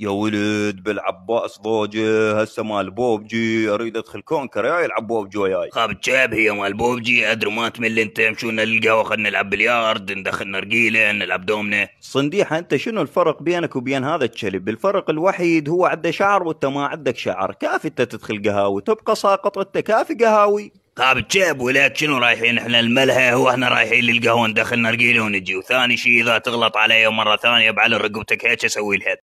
يا ولد بالعباس ضوجه هسه مال بوبجي اريد ادخل كونكر يا يلعب بوبجي وياي خاب تشاب هي مال بوبجي ادري ما تمل انت مشونا للقهوه خلينا نلعب بليارد ندخل نرجيله نلعب دومنه صنديحه انت شنو الفرق بينك وبين هذا الكلب الفرق الوحيد هو عنده شعر وانت ما عندك شعر كافي انت تدخل قهاوي تبقى ساقط انت كافي قهاوي خاب تشاب ولاد شنو رايحين احنا الملهى هو احنا رايحين للقهوه ندخل نرجيله ونجي وثاني شيء اذا تغلط علي مره ثانيه بعلى رقبتك هيك اسوي لها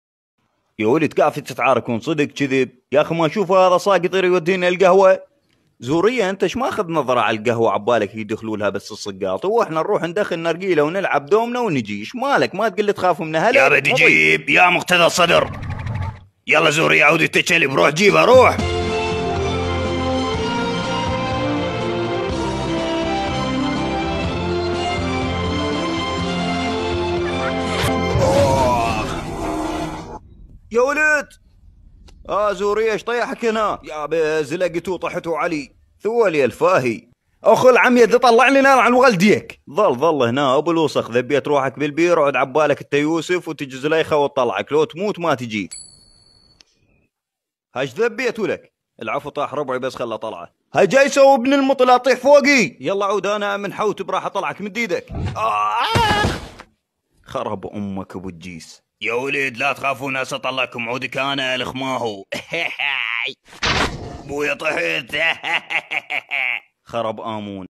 يا ولد كافي تتعاركون صدق كذب يا اخي ما اشوف هذا صاق يطير يودينا القهوه زوريه انت ايش ماخذ نظره على القهوه عبالك يدخلوا لها بس الصقاط واحنا نروح ندخل نرقيله ونلعب دومنا ونجي ايش مالك ما تقول تخاف من اهلك يا بدي جيب يا مقتدى الصدر يلا زوريه عودي تشلب روح جيبها روح يا ولد اه زوري ايش طيحك هنا يا بزلقت وطحت علي ثولي الفاهي اخو العمية ذي طلع لي نار عن والديك ظل ظل هنا ابو الوسخ ذبيت روحك بالبير اقعد عبالك انت يوسف وتجي زليخه وتطلعك لو تموت ما تجيك هاش ذبيت ولك العفو طاح ربعي بس خله طلعه هاي جاي سو ابن المطلع طيح فوقي يلا عود انا من حوت براح اطلعك من ديدك آه. آه. خرب أمك أبو الجيس يا ولد لا تخافون هسه اطلعكم عودك انا الخ ما هو بويا طحت خرب امون